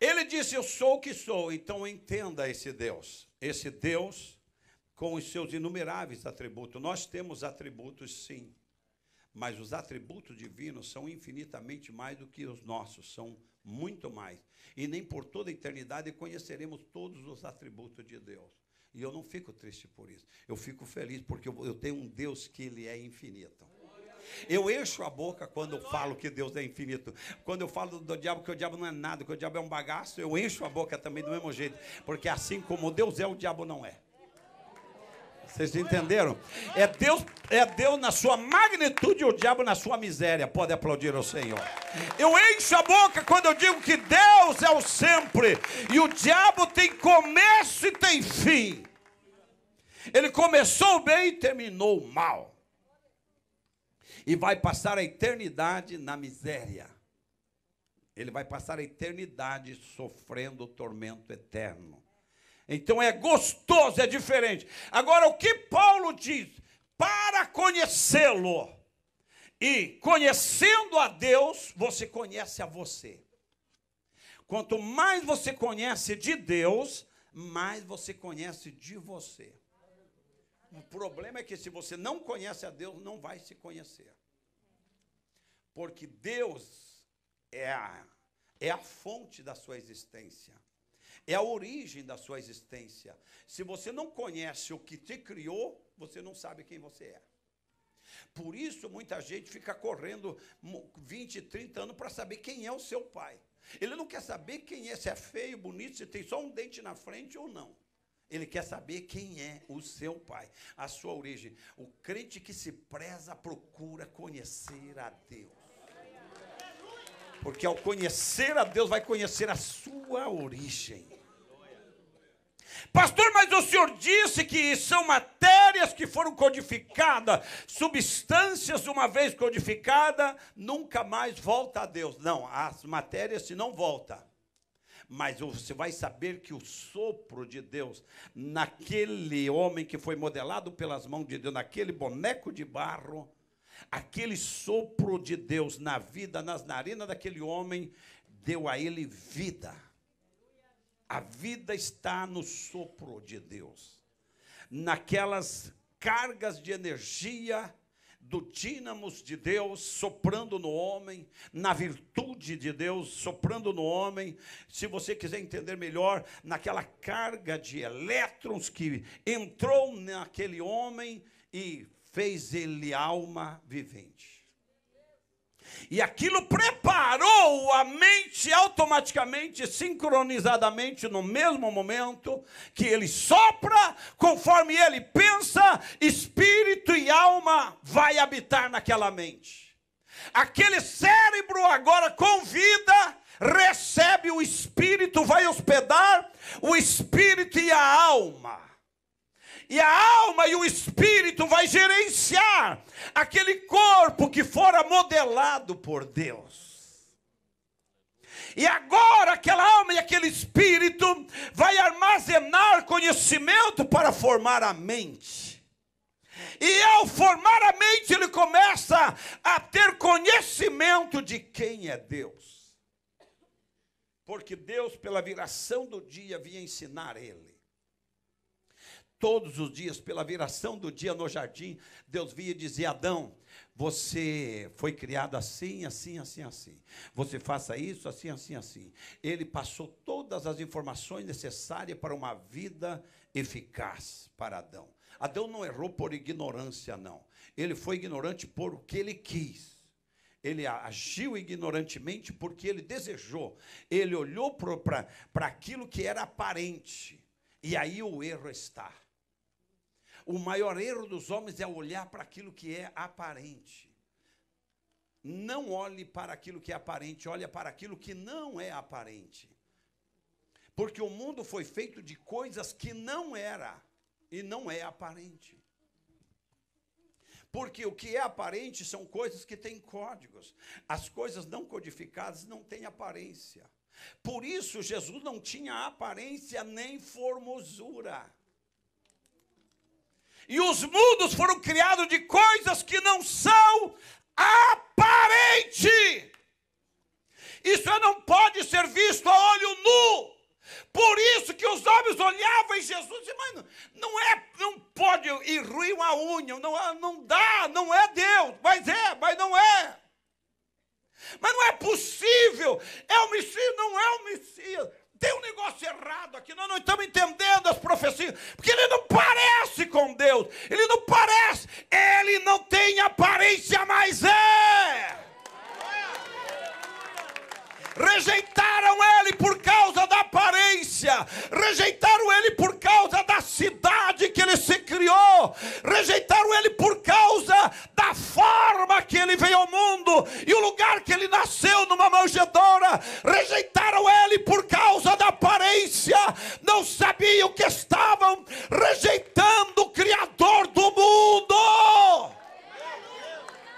Ele disse: Eu sou o que sou. Então entenda esse Deus. Esse Deus com os seus inumeráveis atributos. Nós temos atributos, sim. Mas os atributos divinos são infinitamente mais do que os nossos, são muito mais. E nem por toda a eternidade conheceremos todos os atributos de Deus. E eu não fico triste por isso. Eu fico feliz porque eu tenho um Deus que ele é infinito. Eu encho a boca quando eu falo que Deus é infinito. Quando eu falo do diabo que o diabo não é nada, que o diabo é um bagaço, eu encho a boca também do mesmo jeito. Porque assim como Deus é, o diabo não é. Vocês entenderam? É Deus, é Deus na sua magnitude e o diabo na sua miséria. Pode aplaudir ao Senhor. Eu encho a boca quando eu digo que Deus é o sempre e o diabo tem começo e tem fim. Ele começou bem e terminou mal e vai passar a eternidade na miséria. Ele vai passar a eternidade sofrendo o tormento eterno. Então é gostoso, é diferente. Agora, o que Paulo diz? Para conhecê-lo. E conhecendo a Deus, você conhece a você. Quanto mais você conhece de Deus, mais você conhece de você. O problema é que se você não conhece a Deus, não vai se conhecer. Porque Deus é a, é a fonte da sua existência. É a origem da sua existência. Se você não conhece o que te criou, você não sabe quem você é. Por isso, muita gente fica correndo 20, 30 anos para saber quem é o seu pai. Ele não quer saber quem é, se é feio, bonito, se tem só um dente na frente ou não. Ele quer saber quem é o seu pai, a sua origem. O crente que se preza procura conhecer a Deus. Porque ao conhecer a Deus, vai conhecer a sua origem. Pastor, mas o senhor disse que são matérias que foram codificadas, substâncias uma vez codificada, nunca mais volta a Deus. Não, as matérias se não volta mas você vai saber que o sopro de Deus naquele homem que foi modelado pelas mãos de Deus, naquele boneco de barro, aquele sopro de Deus na vida, nas narinas daquele homem, deu a ele vida. A vida está no sopro de Deus, naquelas cargas de energia do dínamos de Deus soprando no homem, na virtude de Deus soprando no homem. Se você quiser entender melhor, naquela carga de elétrons que entrou naquele homem e fez ele alma vivente. E aquilo prepara ou a mente automaticamente, sincronizadamente, no mesmo momento que ele sopra, conforme ele pensa, espírito e alma vai habitar naquela mente. Aquele cérebro agora convida, recebe o espírito, vai hospedar o espírito e a alma e a alma e o espírito vai gerenciar aquele corpo que fora modelado por Deus. E agora aquela alma e aquele espírito vai armazenar conhecimento para formar a mente. E ao formar a mente, ele começa a ter conhecimento de quem é Deus. Porque Deus, pela viração do dia, vinha ensinar ele todos os dias, pela viração do dia no jardim, Deus via e dizia: Adão, você foi criado assim, assim, assim, assim. Você faça isso, assim, assim, assim. Ele passou todas as informações necessárias para uma vida eficaz para Adão. Adão não errou por ignorância, não. Ele foi ignorante por o que ele quis. Ele agiu ignorantemente porque ele desejou. Ele olhou para aquilo que era aparente. E aí o erro está. O maior erro dos homens é olhar para aquilo que é aparente. Não olhe para aquilo que é aparente, olhe para aquilo que não é aparente. Porque o mundo foi feito de coisas que não era e não é aparente. Porque o que é aparente são coisas que têm códigos. As coisas não codificadas não têm aparência. Por isso, Jesus não tinha aparência nem formosura. E os mundos foram criados de coisas que não são aparentes. Isso não pode ser visto a olho nu. Por isso que os homens olhavam em Jesus e diziam, mas não é, não pode ruim uma unha, não, ah, não dá, não é Deus, mas é, mas não é. Mas não é possível, é o Messias, não é o Messias. Tem um negócio errado aqui, nós não estamos entendendo das profecias, porque ele não parece com Deus, ele não parece, ele não tem aparência, mas é. Rejeitaram ele por causa da aparência, rejeitaram ele por causa da cidade que ele se criou, rejeitaram ele por causa a forma que ele veio ao mundo e o lugar que ele nasceu numa manjedoura. Rejeitaram ele por causa da aparência, não sabiam que estavam rejeitando o Criador do mundo.